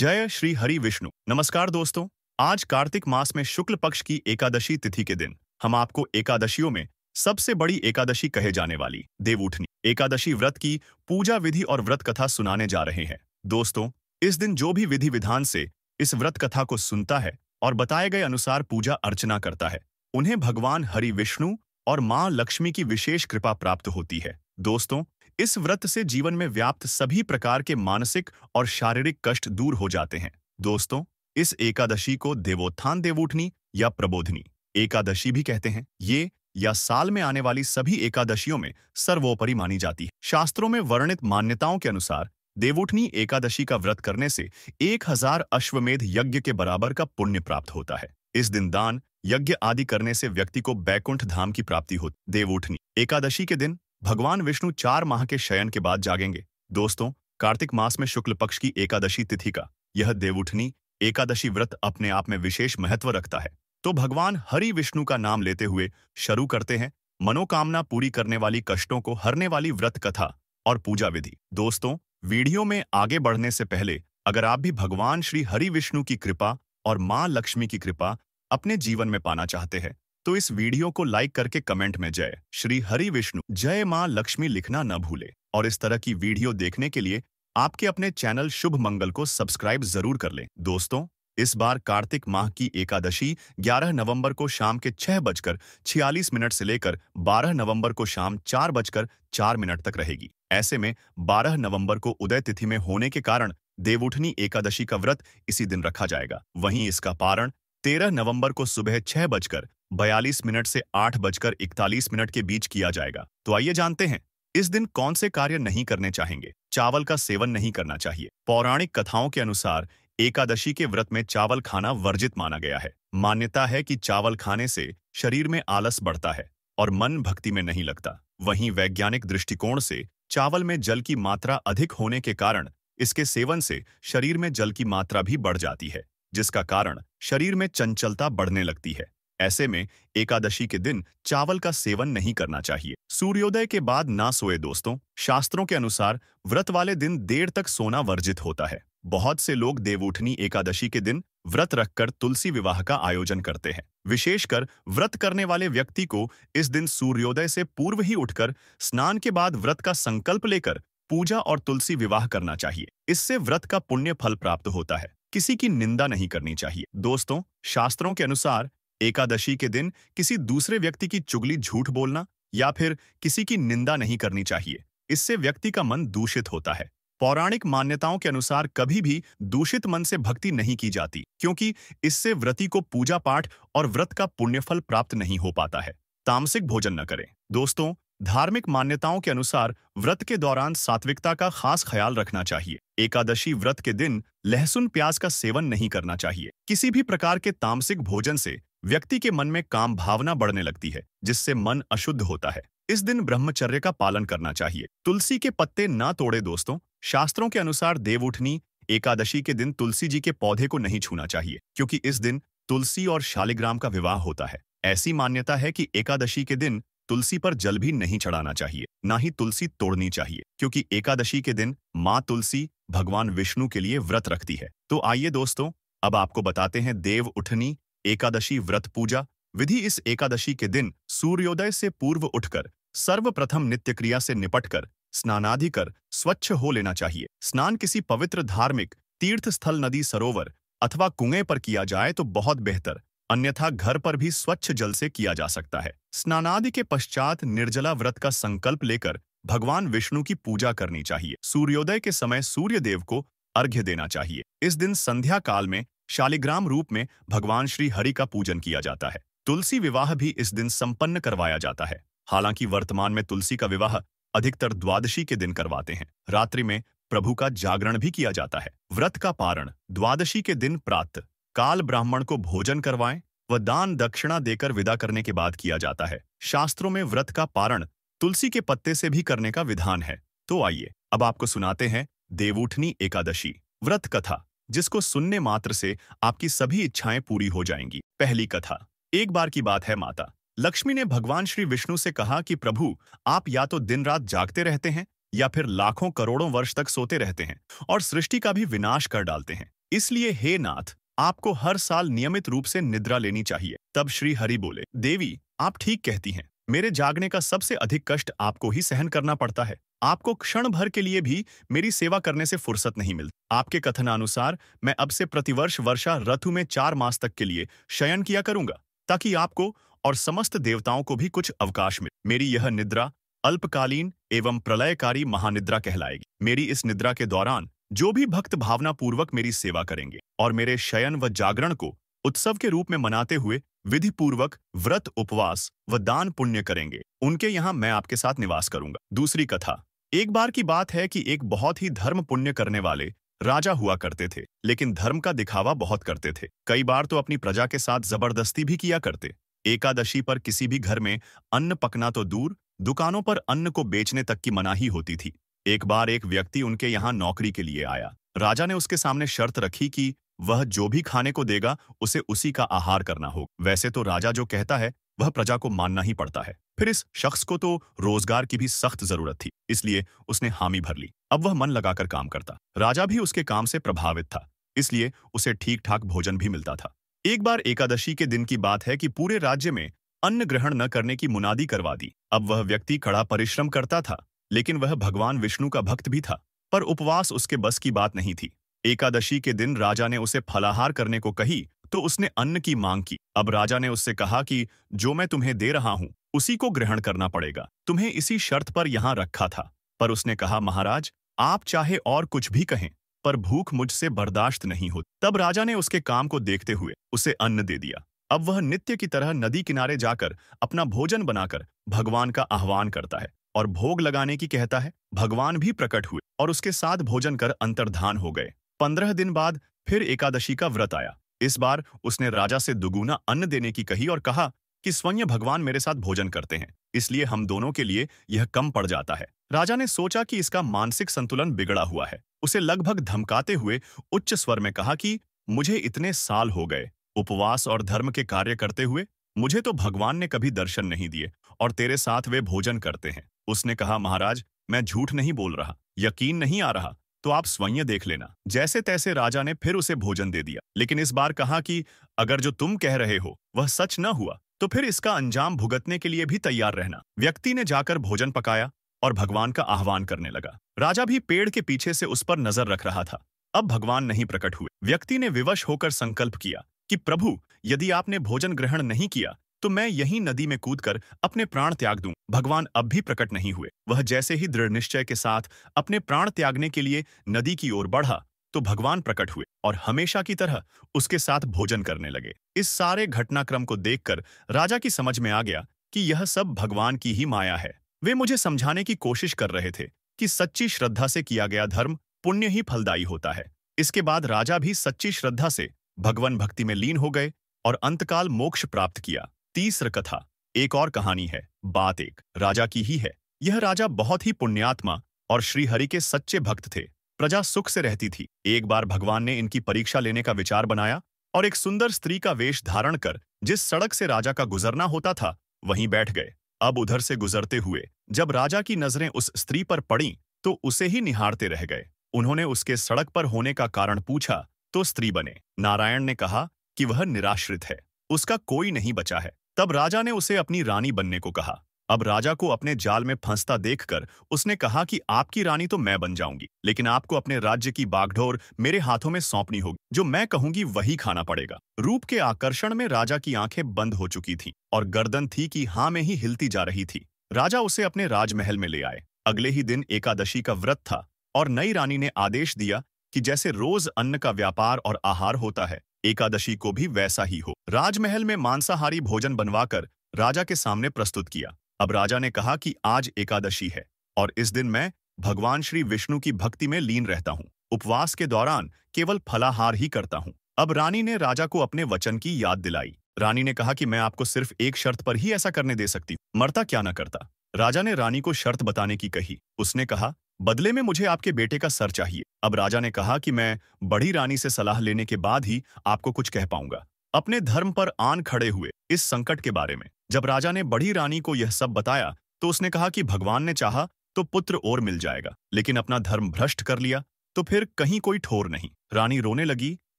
जय श्री हरि विष्णु नमस्कार दोस्तों आज कार्तिक मास में शुक्ल पक्ष की एकादशी तिथि के दिन हम आपको एकादशियों में सबसे बड़ी एकादशी कहे जाने वाली देवउठनी एकादशी व्रत की पूजा विधि और व्रत कथा सुनाने जा रहे हैं दोस्तों इस दिन जो भी विधि विधान से इस व्रत कथा को सुनता है और बताए गए अनुसार पूजा अर्चना करता है उन्हें भगवान हरि विष्णु और माँ लक्ष्मी की विशेष कृपा प्राप्त होती है दोस्तों इस व्रत से जीवन में व्याप्त सभी प्रकार के मानसिक और शारीरिक कष्ट दूर हो जाते हैं दोस्तों इस एकादशी को देवोत्थान देवूठनी या प्रबोधनी एकादशी भी कहते हैं ये या साल में आने वाली सभी एकादशियों में सर्वोपरि मानी जाती है शास्त्रों में वर्णित मान्यताओं के अनुसार देवोठनी एकादशी का व्रत करने से एक हजार अश्वमेध यज्ञ के बराबर का पुण्य प्राप्त होता है इस दिन दान यज्ञ आदि करने से व्यक्ति को बैकुंठ धाम की प्राप्ति होती देवोठनी एकादशी के दिन भगवान विष्णु चार माह के शयन के बाद जागेंगे दोस्तों कार्तिक मास में शुक्ल पक्ष की एकादशी तिथि का यह देवउठनी एकादशी व्रत अपने आप में विशेष महत्व रखता है तो भगवान हरि विष्णु का नाम लेते हुए शुरू करते हैं मनोकामना पूरी करने वाली कष्टों को हरने वाली व्रत कथा और पूजा विधि दोस्तों वीडियो में आगे बढ़ने से पहले अगर आप भी भगवान श्री हरि विष्णु की कृपा और मां लक्ष्मी की कृपा अपने जीवन में पाना चाहते हैं तो इस वीडियो को लाइक करके कमेंट में जय श्री हरि विष्णु जय माँ लक्ष्मी लिखना न भूले और इस तरह की वीडियो देखने के लिए आपके अपने चैनल शुभ मंगल को सब्सक्राइब जरूर कर लें दोस्तों इस बार कार्तिक माह की एकादशी 11 नवंबर को शाम के छह बजकर छियालीस मिनट से लेकर 12 नवंबर को शाम चार बजकर चार मिनट तक रहेगी ऐसे में 12 नवंबर को उदय तिथि में होने के कारण देवउठनी एकादशी का व्रत इसी दिन रखा जाएगा वहीं इसका पारण 13 नवंबर को सुबह छह बजकर बयालीस मिनट से आठ बजकर इकतालीस मिनट के बीच किया जाएगा तो आइए जानते हैं इस दिन कौन से कार्य नहीं करने चाहेंगे चावल का सेवन नहीं करना चाहिए पौराणिक कथाओं के अनुसार एकादशी के व्रत में चावल खाना वर्जित माना गया है मान्यता है कि चावल खाने से शरीर में आलस बढ़ता है और मन भक्ति में नहीं लगता वहीं वैज्ञानिक दृष्टिकोण से चावल में जल की मात्रा अधिक होने के कारण इसके सेवन से शरीर में जल की मात्रा भी बढ़ जाती है जिसका कारण शरीर में चंचलता बढ़ने लगती है ऐसे में एकादशी के दिन चावल का सेवन नहीं करना चाहिए सूर्योदय के बाद ना सोए दोस्तों शास्त्रों के अनुसार व्रत वाले दिन देर तक सोना वर्जित होता है बहुत से लोग देवउठनी एकादशी के दिन व्रत रखकर तुलसी विवाह का आयोजन करते हैं विशेषकर व्रत करने वाले व्यक्ति को इस दिन सूर्योदय से पूर्व ही उठकर स्नान के बाद व्रत का संकल्प लेकर पूजा और तुलसी विवाह करना चाहिए इससे व्रत का पुण्य फल प्राप्त होता है किसी की निंदा नहीं करनी चाहिए दोस्तों शास्त्रों के अनुसार एकादशी के दिन किसी दूसरे व्यक्ति की चुगली झूठ बोलना या फिर किसी की निंदा नहीं करनी चाहिए इससे व्यक्ति का मन दूषित होता है पौराणिक मान्यताओं के अनुसार कभी भी दूषित मन से भक्ति नहीं की जाती क्योंकि इससे व्रति को पूजा पाठ और व्रत का पुण्यफल प्राप्त नहीं हो पाता है तामसिक भोजन न करें दोस्तों धार्मिक मान्यताओं के अनुसार व्रत के दौरान सात्विकता का खास ख्याल रखना चाहिए एकादशी व्रत के दिन लहसुन प्याज का सेवन नहीं करना चाहिए किसी भी प्रकार के तामसिक भोजन से व्यक्ति के मन में काम भावना बढ़ने लगती है जिससे मन अशुद्ध होता है इस दिन ब्रह्मचर्य का पालन करना चाहिए तुलसी के पत्ते ना तोड़े दोस्तों शास्त्रों के अनुसार देव उठनी एकादशी के दिन तुलसी जी के पौधे को नहीं छूना चाहिए क्योंकि इस दिन तुलसी और शालिग्राम का विवाह होता है ऐसी मान्यता है कि एकादशी के दिन तुलसी पर जल भी नहीं चढ़ाना चाहिए ना ही तुलसी तोड़नी चाहिए क्योंकि एकादशी के दिन माँ तुलसी भगवान विष्णु के लिए व्रत रखती है तो आइए दोस्तों अब आपको बताते हैं देव उठनी एकादशी व्रत पूजा विधि इस एकादशी के दिन सूर्योदय से पूर्व उठकर सर्वप्रथम नित्य क्रिया से निपटकर स्नानादि कर स्वच्छ हो लेना चाहिए स्नान किसी पवित्र धार्मिक तीर्थ स्थल नदी सरोवर अथवा कुएं पर किया जाए तो बहुत बेहतर अन्यथा घर पर भी स्वच्छ जल से किया जा सकता है स्नानादि के पश्चात निर्जला व्रत का संकल्प लेकर भगवान विष्णु की पूजा करनी चाहिए सूर्योदय के समय सूर्य देव को अर्घ्य देना चाहिए इस दिन संध्या काल में शालिग्राम रूप में भगवान श्री हरि का पूजन किया जाता है तुलसी विवाह भी इस दिन संपन्न करवाया जाता है हालांकि वर्तमान में तुलसी का विवाह अधिकतर द्वादशी के दिन करवाते हैं रात्रि में प्रभु का जागरण भी किया जाता है व्रत का पारण द्वादशी के दिन प्रात काल ब्राह्मण को भोजन करवाएं व दान दक्षिणा देकर विदा करने के बाद किया जाता है शास्त्रों में व्रत का पारण तुलसी के पत्ते से भी करने का विधान है तो आइए अब आपको सुनाते हैं देवउठनी एकादशी व्रत कथा जिसको सुनने मात्र से आपकी सभी इच्छाएं पूरी हो जाएंगी पहली कथा एक बार की बात है माता लक्ष्मी ने भगवान श्री विष्णु से कहा कि प्रभु आप या तो दिन रात जागते रहते हैं या फिर लाखों करोड़ों वर्ष तक सोते रहते हैं और सृष्टि का भी विनाश कर डालते हैं इसलिए हे नाथ आपको हर साल नियमित रूप से निद्रा लेनी चाहिए तब श्री हरि बोले देवी आप ठीक कहती हैं मेरे जागने का सबसे अधिक कष्ट आपको ही सहन करना पड़ता है आपको क्षण भर के लिए भी मेरी सेवा करने से फुर्सत नहीं मिलती आपके कथनानुसार मैं अब से प्रतिवर्ष वर्षा रथु में चार मास तक के लिए शयन किया करूंगा ताकि आपको और समस्त देवताओं को भी कुछ अवकाश मिले मेरी यह निद्रा अल्पकालीन एवं प्रलयकारी महानिद्रा कहलाएगी मेरी इस निद्रा के दौरान जो भी भक्त भावना पूर्वक मेरी सेवा करेंगे और मेरे शयन व जागरण को उत्सव के रूप में मनाते हुए विधिपूर्वक व्रत उपवास व दान पुण्य करेंगे उनके यहाँ मैं आपके साथ निवास करूंगा दूसरी कथा एक बार की बात है कि एक बहुत ही धर्म पुण्य करने वाले राजा हुआ करते थे लेकिन धर्म का दिखावा बहुत करते थे कई बार तो अपनी प्रजा के साथ जबरदस्ती भी किया करते एकादशी पर किसी भी घर में अन्न पकना तो दूर दुकानों पर अन्न को बेचने तक की मनाही होती थी एक बार एक व्यक्ति उनके यहाँ नौकरी के लिए आया राजा ने उसके सामने शर्त रखी कि वह जो भी खाने को देगा उसे उसी का आहार करना हो वैसे तो राजा जो कहता है वह प्रजा को मानना ही पड़ता है फिर इस शख्स को तो रोजगार की भी सख्त जरूरत थी इसलिए उसने हामी भर ली अब वह मन लगाकर काम करता राजा भी उसके काम से प्रभावित था इसलिए उसे ठीक ठाक भोजन भी मिलता था एक बार एकादशी के दिन की बात है कि पूरे राज्य में अन्न ग्रहण न करने की मुनादी करवा दी अब वह व्यक्ति कड़ा परिश्रम करता था लेकिन वह भगवान विष्णु का भक्त भी था पर उपवास उसके बस की बात नहीं थी एकादशी के दिन राजा ने उसे फलाहार करने को कही तो उसने अन्न की मांग की अब राजा ने उससे कहा कि जो मैं तुम्हें दे रहा हूं उसी को ग्रहण करना पड़ेगा तुम्हें इसी शर्त पर यहां रखा था पर उसने कहा महाराज आप चाहे और कुछ भी कहें पर भूख मुझसे बर्दाश्त नहीं होती तब राजा ने उसके काम को देखते हुए उसे अन्न दे दिया अब वह नित्य की तरह नदी किनारे जाकर अपना भोजन बनाकर भगवान का आह्वान करता है और भोग लगाने की कहता है भगवान भी प्रकट हुए और उसके साथ भोजन कर अंतर्धान हो गए पंद्रह दिन बाद फिर एकादशी का व्रत आया इस बार उसने राजा से दुगुना अन्न देने की कही और कहा कि स्वयं भगवान मेरे साथ भोजन करते हैं इसलिए हम दोनों के लिए यह कम पड़ जाता है राजा ने सोचा कि इसका मानसिक संतुलन बिगड़ा हुआ है उसे लगभग धमकाते हुए उच्च स्वर में कहा कि मुझे इतने साल हो गए उपवास और धर्म के कार्य करते हुए मुझे तो भगवान ने कभी दर्शन नहीं दिए और तेरे साथ वे भोजन करते हैं उसने कहा महाराज मैं झूठ नहीं बोल रहा यकीन नहीं आ रहा तो आप स्वयं देख लेना जैसे तैसे राजा ने फिर उसे भोजन दे दिया लेकिन इस बार कहा कि अगर जो तुम कह रहे हो वह सच न हुआ तो फिर इसका अंजाम भुगतने के लिए भी तैयार रहना व्यक्ति ने जाकर भोजन पकाया और भगवान का आह्वान करने लगा राजा भी पेड़ के पीछे से उस पर नजर रख रहा था अब भगवान नहीं प्रकट हुए व्यक्ति ने विवश होकर संकल्प किया कि प्रभु यदि आपने भोजन ग्रहण नहीं किया तो मैं यही नदी में कूदकर अपने प्राण त्याग दूं भगवान अब भी प्रकट नहीं हुए वह जैसे ही दृढ़ निश्चय के साथ अपने प्राण त्यागने के लिए नदी की ओर बढ़ा तो भगवान प्रकट हुए और हमेशा की तरह उसके साथ भोजन करने लगे इस सारे घटनाक्रम को देखकर राजा की समझ में आ गया कि यह सब भगवान की ही माया है वे मुझे समझाने की कोशिश कर रहे थे कि सच्ची श्रद्धा से किया गया धर्म पुण्य ही फलदायी होता है इसके बाद राजा भी सच्ची श्रद्धा से भगवान भक्ति में लीन हो गए और अंतकाल मोक्ष प्राप्त किया तीसर कथा एक और कहानी है बात एक राजा की ही है यह राजा बहुत ही पुण्यात्मा और श्रीहरि के सच्चे भक्त थे प्रजा सुख से रहती थी एक बार भगवान ने इनकी परीक्षा लेने का विचार बनाया और एक सुंदर स्त्री का वेश धारण कर जिस सड़क से राजा का गुजरना होता था वहीं बैठ गए अब उधर से गुजरते हुए जब राजा की नजरें उस स्त्री पर पड़ी तो उसे ही निहारते रह गए उन्होंने उसके सड़क पर होने का कारण पूछा तो स्त्री बने नारायण ने कहा कि वह निराश्रित है उसका कोई नहीं बचा है तब राजा ने उसे अपनी रानी बनने को कहा अब राजा को अपने जाल में फंसता देखकर उसने कहा कि आपकी रानी तो मैं बन जाऊंगी लेकिन आपको अपने राज्य की बागडोर मेरे हाथों में सौंपनी होगी जो मैं कहूंगी वही खाना पड़ेगा रूप के आकर्षण में राजा की आंखें बंद हो चुकी थीं और गर्दन थी कि हाँ में ही हिलती जा रही थी राजा उसे अपने राजमहल में ले आए अगले ही दिन एकादशी का व्रत था और नई रानी ने आदेश दिया कि जैसे रोज अन्न का व्यापार और आहार होता है एकादशी को भी वैसा ही हो राजमहल में मांसाहारी भोजन बनवाकर राजा के सामने प्रस्तुत किया अब राजा ने कहा कि आज एकादशी है और इस दिन मैं भगवान श्री विष्णु की भक्ति में लीन रहता हूँ उपवास के दौरान केवल फलाहार ही करता हूँ अब रानी ने राजा को अपने वचन की याद दिलाई रानी ने कहा कि मैं आपको सिर्फ एक शर्त पर ही ऐसा करने दे सकती हूँ मरता क्या न करता राजा ने रानी को शर्त बताने की कही उसने कहा बदले में मुझे आपके बेटे का सर चाहिए अब राजा ने कहा कि मैं बड़ी रानी से सलाह लेने के बाद ही आपको कुछ कह पाऊंगा अपने धर्म पर आन खड़े हुए इस संकट के बारे में जब राजा ने बड़ी रानी को यह सब बताया तो उसने कहा कि भगवान ने चाहा तो पुत्र और मिल जाएगा लेकिन अपना धर्म भ्रष्ट कर लिया तो फिर कहीं कोई ठोर नहीं रानी रोने लगी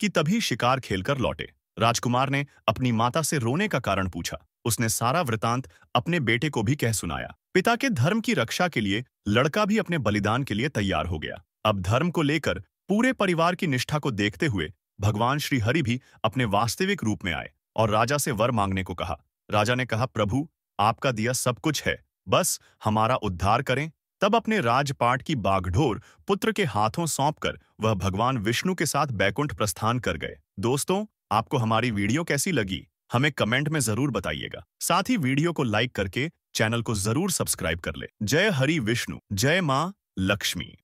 कि तभी शिकार खेलकर लौटे राजकुमार ने अपनी माता से रोने का कारण पूछा उसने सारा वृतांत अपने बेटे को भी कह सुनाया पिता के धर्म की रक्षा के लिए लड़का भी अपने बलिदान के लिए तैयार हो गया अब धर्म को लेकर पूरे परिवार की निष्ठा को देखते हुए भगवान श्री हरि भी अपने वास्तविक रूप में आए और राजा से वर मांगने को कहा राजा ने कहा प्रभु आपका दिया सब कुछ है बस हमारा उद्धार करें तब अपने राजपाट की बागढोर पुत्र के हाथों सौंपकर वह भगवान विष्णु के साथ बैकुंठ प्रस्थान कर गए दोस्तों आपको हमारी वीडियो कैसी लगी हमें कमेंट में जरूर बताइएगा साथ ही वीडियो को लाइक करके चैनल को जरूर सब्सक्राइब कर ले जय हरि विष्णु जय माँ लक्ष्मी